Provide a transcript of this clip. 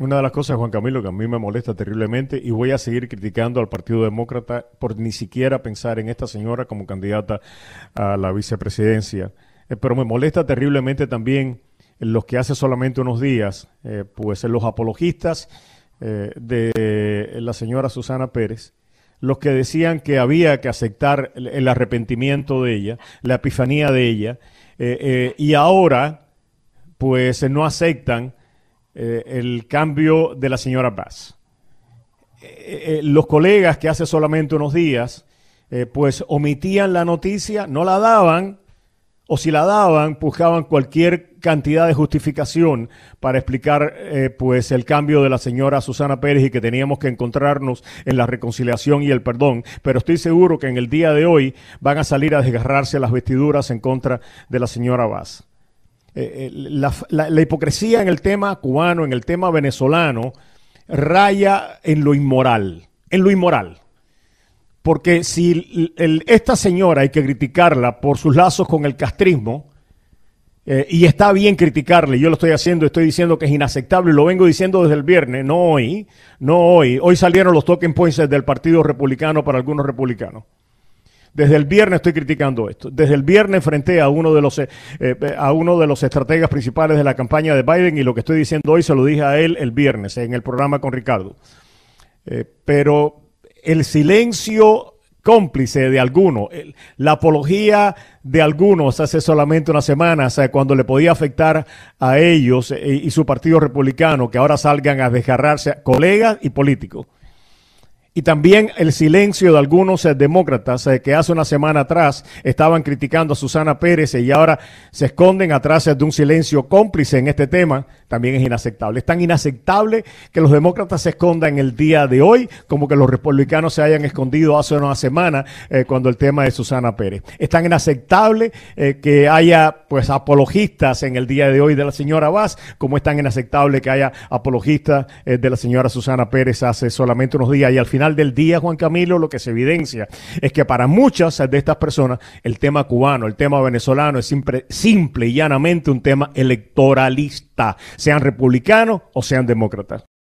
Una de las cosas, Juan Camilo, que a mí me molesta terriblemente y voy a seguir criticando al Partido Demócrata por ni siquiera pensar en esta señora como candidata a la vicepresidencia. Eh, pero me molesta terriblemente también los que hace solamente unos días, eh, pues los apologistas eh, de la señora Susana Pérez, los que decían que había que aceptar el, arrepentimiento de ella, la epifanía de ella, y ahora pues no aceptan eh, el cambio de la señora Bass. Eh, eh, los colegas que hace solamente unos días, pues omitían la noticia, no la daban, o si la daban, buscaban cualquier cantidad de justificación para explicar pues el cambio de la señora Susana Pérez y que teníamos que encontrarnos en la reconciliación y el perdón, pero estoy seguro que en el día de hoy van a salir a desgarrarse las vestiduras en contra de la señora Bass. Eh, eh, la, hipocresía en el tema cubano, en el tema venezolano, raya en lo inmoral, en lo inmoral. Porque si esta señora hay que criticarla por sus lazos con el castrismo, eh, y está bien criticarle, yo lo estoy haciendo, estoy diciendo que es inaceptable, lo vengo diciendo desde el viernes, no hoy, no hoy. Hoy salieron los token points del Partido Republicano para algunos republicanos. Desde el viernes estoy criticando esto. Desde el viernes frente a uno de los eh, eh, a uno de los estrategas principales de la campaña de Biden y lo que estoy diciendo hoy se lo dije a él el viernes en el programa con Ricardo. Eh, pero el silencio cómplice de algunos, la apología de algunos hace solamente una semana, sea, cuando le podía afectar a ellos y su partido republicano, que ahora salgan a desgarrarse colegas y políticos. Y también el silencio de algunos demócratas eh, que hace una semana atrás estaban criticando a Susana Pérez y ahora se esconden atrás de un silencio cómplice en este tema, también es inaceptable. Es tan inaceptable que los demócratas se escondan en el día de hoy como que los republicanos se hayan escondido hace una semana eh, cuando el tema de Susana Pérez. Es tan inaceptable eh, que haya pues apologistas en el día de hoy de la señora Vaz como es tan inaceptable que haya apologistas de la señora Susana Pérez hace solamente unos días y al final del día, Juan Camilo, lo que se evidencia es que para muchas de estas personas el tema cubano, el tema venezolano es siempre, simple y llanamente un tema electoralista, sean republicanos o sean demócratas.